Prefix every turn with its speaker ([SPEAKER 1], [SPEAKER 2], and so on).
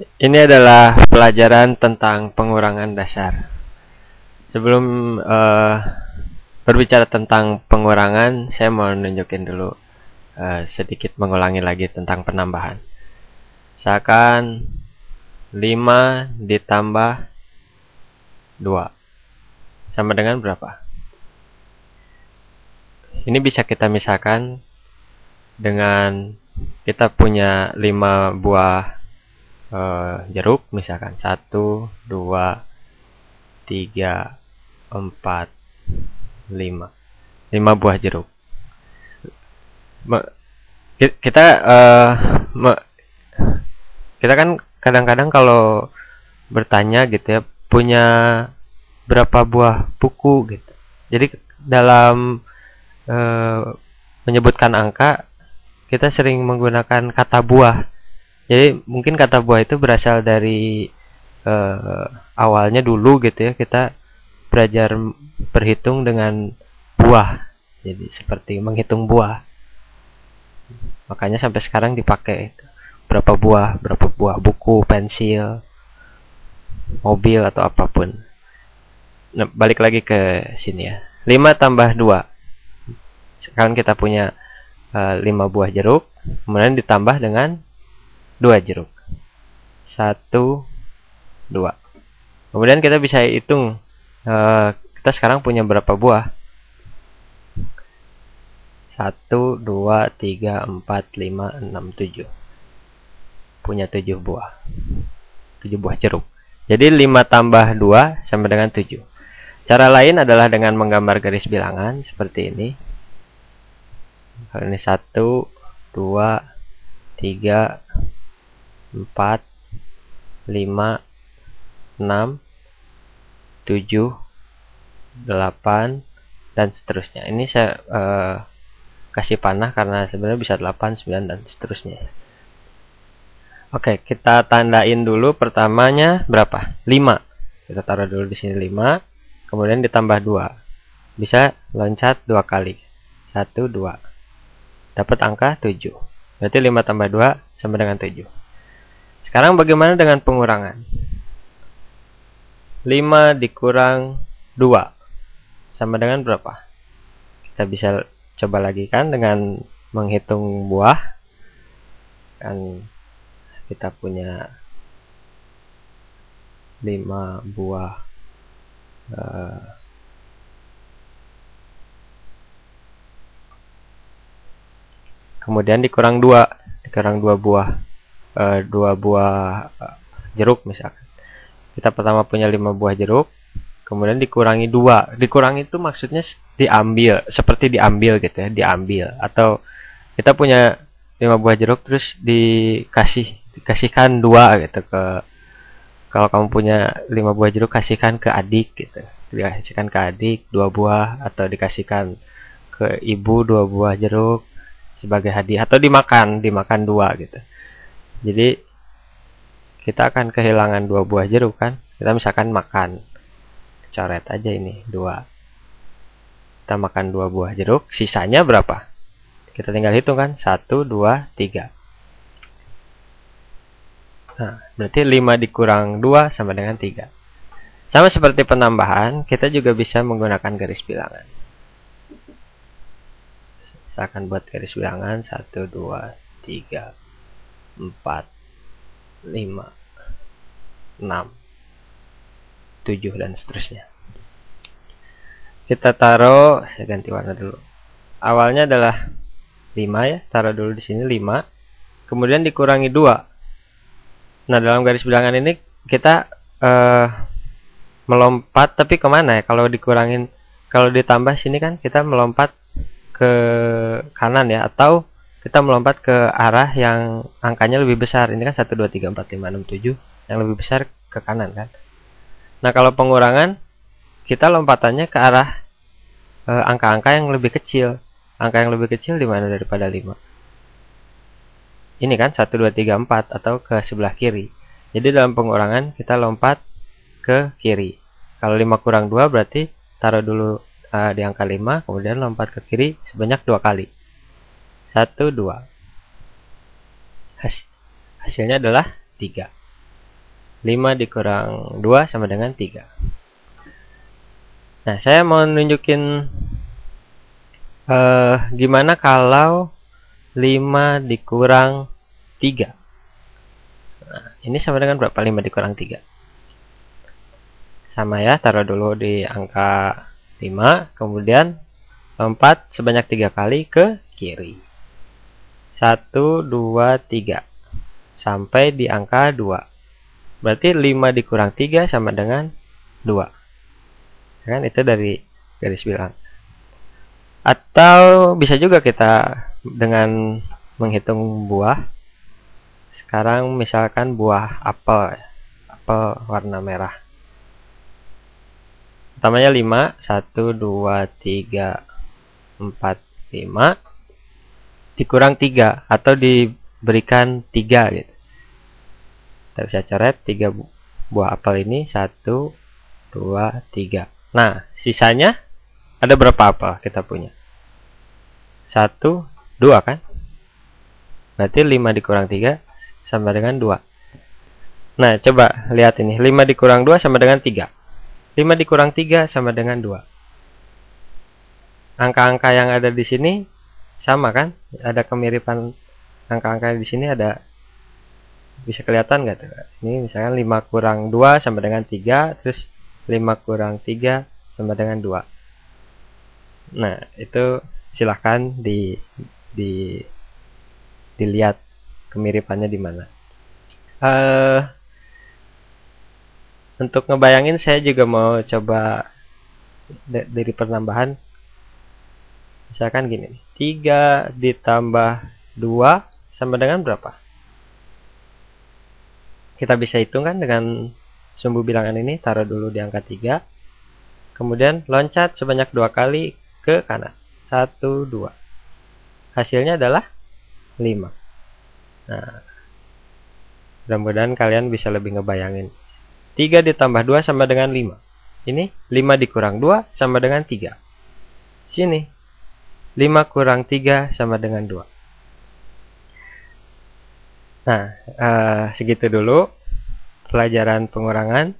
[SPEAKER 1] Ini adalah pelajaran tentang pengurangan dasar. Sebelum uh, berbicara tentang pengurangan, saya mau nunjukin dulu uh, sedikit mengulangi lagi tentang penambahan. Misalkan 5 ditambah 2 sama dengan berapa? Ini bisa kita misalkan dengan kita punya 5 buah uh, jeruk misalkan 1 2 3 4 5 5 buah jeruk me, kita uh, me, kita kan kadang-kadang kalau bertanya gitu ya punya berapa buah buku gitu jadi dalam uh, menyebutkan angka kita sering menggunakan kata buah jadi mungkin kata buah itu berasal dari uh, awalnya dulu gitu ya kita belajar berhitung dengan buah. Jadi seperti menghitung buah. Makanya sampai sekarang dipakai berapa buah, berapa buah buku, pensil, mobil atau apapun. Nah, balik lagi ke sini ya. 5 tambah 2. Sekarang kita punya uh, eh, 5 buah jeruk, kemudian ditambah dengan dua jeruk. Satu, dua. Kemudian kita bisa hitung uh, kita sekarang punya berapa buah. Satu, dua, tiga, empat, lima, enam, tujuh. Punya tujuh buah. Tujuh buah jeruk. Jadi lima tambah dua sama dengan tujuh Cara lain adalah dengan menggambar garis bilangan seperti ini. Ini satu dua tiga 4 5 6 7 8 dan seterusnya ini saya uh, kasih panah karena sebenarnya bisa 8 9 dan seterusnya Oke kita tandain dulu pertamanya berapa 5 kita taruh dulu di sini 5 kemudian ditambah 2 bisa loncat dua kali 1 2 dapat angka 7 berarti 5 tambah 2 sama dengan 7 sekarang bagaimana dengan pengurangan? 5 dikurang 2 sama dengan berapa? Kita bisa coba lagi kan dengan menghitung buah. Kan kita punya 5 buah uh, kemudian dikurang 2 dikurang 2 buah Eh, dua buah eh, jeruk misalkan kita pertama punya lima buah jeruk kemudian dikurangi dua dikurangi itu maksudnya diambil seperti diambil gitu ya diambil atau kita punya lima buah jeruk terus dikasih dikasihkan dua gitu ke kalau kamu punya lima buah jeruk kasihkan ke adik gitu dikasihkan ke adik dua buah atau dikasihkan ke ibu dua buah jeruk sebagai hadiah atau dimakan dimakan dua gitu jadi kita akan kehilangan dua buah jeruk kan kita misalkan makan coret aja ini dua kita makan dua buah jeruk sisanya berapa kita tinggal hitung kan satu dua tiga nah berarti lima dikurang dua sama dengan tiga. sama seperti penambahan kita juga bisa menggunakan garis bilangan saya akan buat garis bilangan satu, dua, tiga. 4 5 6 7 dan seterusnya kita taruh saya ganti warna dulu awalnya adalah 5 ya taruh dulu di sini 5 kemudian dikurangi 2 nah dalam garis bilangan ini kita uh, melompat tapi kemana ya kalau dikurangin kalau ditambah sini kan kita melompat ke kanan ya atau kita melompat ke arah yang angkanya lebih besar ini kan 1 2 3 4 5 6 7 yang lebih besar ke kanan kan nah kalau pengurangan kita lompatannya ke arah eh, angka-angka eh, yang lebih kecil angka yang lebih kecil di mana daripada 5 ini kan 1 2 3 4 atau ke sebelah kiri jadi dalam pengurangan kita lompat ke kiri kalau 5 kurang 2 berarti taruh dulu uh, di angka 5 kemudian lompat ke kiri sebanyak dua kali 1, 2. Has hasilnya adalah 3. 5 dikurang 2 sama dengan 3. Nah, saya mau nunjukin uh, gimana kalau 5 dikurang 3. Nah, ini sama dengan berapa 5 dikurang 3? Sama ya, taruh dulu di angka 5, kemudian 4 sebanyak 3 kali ke kiri. 1, 2, 3 sampai di angka 2 berarti 5 dikurang 3 sama dengan 2 ya kan itu dari garis bilang atau bisa juga kita dengan menghitung buah sekarang misalkan buah apel ya. apel warna merah pertamanya 5 1, 2, 3 4, 5 dikurang 3 atau diberikan 3 gitu. Kita bisa coret 3 bu buah apel ini 1 2 3. Nah, sisanya ada berapa apel kita punya? 1 2 kan? Berarti 5 dikurang 3 sama dengan 2. Nah, coba lihat ini. 5 dikurang 2 sama dengan 3. 5 dikurang 3 sama dengan 2. Angka-angka yang ada di sini sama kan ada kemiripan angka-angka di sini ada bisa kelihatan nggak tuh ini misalkan 5 kurang 2 sama dengan 3 terus 5 kurang 3 sama dengan 2 nah itu silahkan di di dilihat kemiripannya di mana uh, untuk ngebayangin saya juga mau coba dari pertambahan misalkan gini 3 ditambah 2 sama dengan berapa kita bisa hitung kan dengan sumbu bilangan ini taruh dulu di angka 3 kemudian loncat sebanyak dua kali ke kanan 1 2 hasilnya adalah 5 nah mudah-mudahan kalian bisa lebih ngebayangin 3 ditambah 2 sama dengan 5 ini 5 dikurang 2 sama dengan 3 sini 5 kurang 3 sama dengan 2. Nah, uh, segitu dulu pelajaran pengurangan.